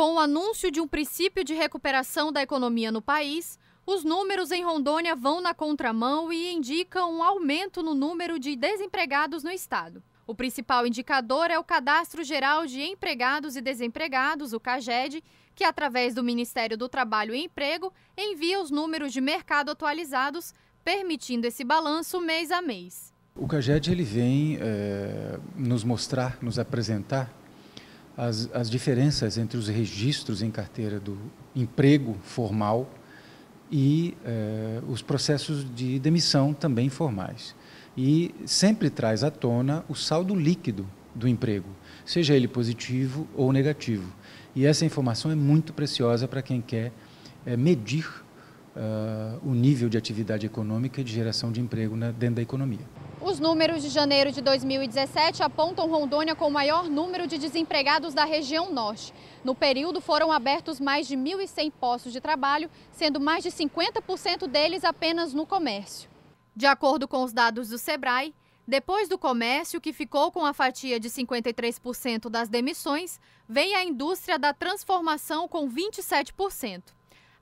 Com o anúncio de um princípio de recuperação da economia no país, os números em Rondônia vão na contramão e indicam um aumento no número de desempregados no estado. O principal indicador é o Cadastro Geral de Empregados e Desempregados, o CAGED, que, através do Ministério do Trabalho e Emprego, envia os números de mercado atualizados, permitindo esse balanço mês a mês. O CAGED ele vem é, nos mostrar, nos apresentar as, as diferenças entre os registros em carteira do emprego formal e eh, os processos de demissão também formais. E sempre traz à tona o saldo líquido do emprego, seja ele positivo ou negativo. E essa informação é muito preciosa para quem quer eh, medir uh, o nível de atividade econômica e de geração de emprego na, né, dentro da economia. Os números de janeiro de 2017 apontam Rondônia com o maior número de desempregados da região norte. No período foram abertos mais de 1.100 postos de trabalho, sendo mais de 50% deles apenas no comércio. De acordo com os dados do Sebrae, depois do comércio, que ficou com a fatia de 53% das demissões, vem a indústria da transformação com 27%.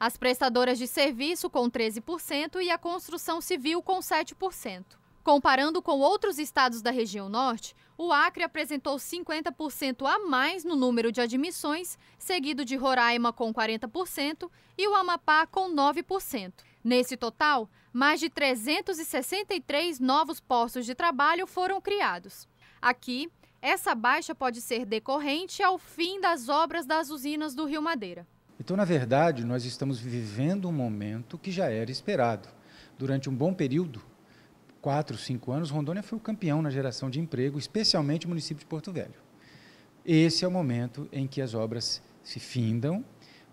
As prestadoras de serviço com 13% e a construção civil com 7%. Comparando com outros estados da região norte, o Acre apresentou 50% a mais no número de admissões, seguido de Roraima com 40% e o Amapá com 9%. Nesse total, mais de 363 novos postos de trabalho foram criados. Aqui, essa baixa pode ser decorrente ao fim das obras das usinas do Rio Madeira. Então, na verdade, nós estamos vivendo um momento que já era esperado. Durante um bom período, quatro, cinco anos, Rondônia foi o campeão na geração de emprego, especialmente o município de Porto Velho. Esse é o momento em que as obras se findam,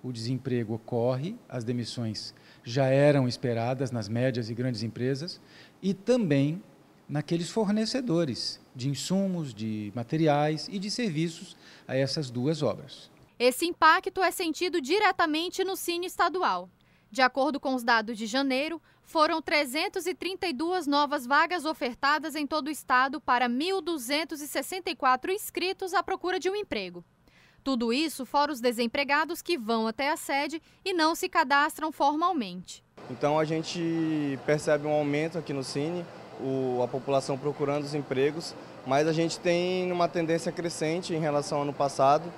o desemprego ocorre, as demissões já eram esperadas nas médias e grandes empresas e também naqueles fornecedores de insumos, de materiais e de serviços a essas duas obras. Esse impacto é sentido diretamente no Cine Estadual. De acordo com os dados de janeiro, foram 332 novas vagas ofertadas em todo o estado para 1.264 inscritos à procura de um emprego. Tudo isso fora os desempregados que vão até a sede e não se cadastram formalmente. Então a gente percebe um aumento aqui no Cine, o, a população procurando os empregos, mas a gente tem uma tendência crescente em relação ao ano passado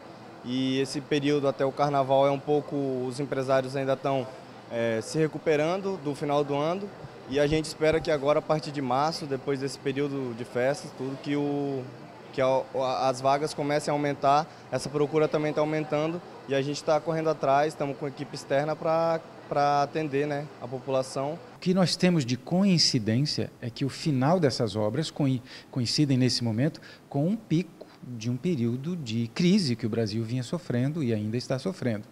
e esse período até o carnaval é um pouco, os empresários ainda estão é, se recuperando do final do ano e a gente espera que agora, a partir de março, depois desse período de festas, tudo, que, o, que a, as vagas comecem a aumentar, essa procura também está aumentando e a gente está correndo atrás, estamos com equipe externa para para atender né, a população. O que nós temos de coincidência é que o final dessas obras coincidem nesse momento com um pico de um período de crise que o Brasil vinha sofrendo e ainda está sofrendo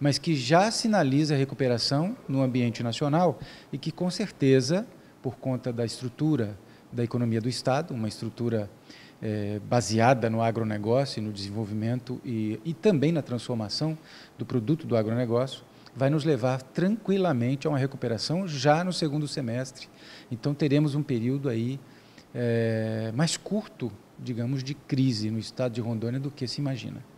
mas que já sinaliza recuperação no ambiente nacional e que, com certeza, por conta da estrutura da economia do Estado, uma estrutura é, baseada no agronegócio, no desenvolvimento e, e também na transformação do produto do agronegócio, vai nos levar tranquilamente a uma recuperação já no segundo semestre. Então teremos um período aí é, mais curto, digamos, de crise no estado de Rondônia do que se imagina.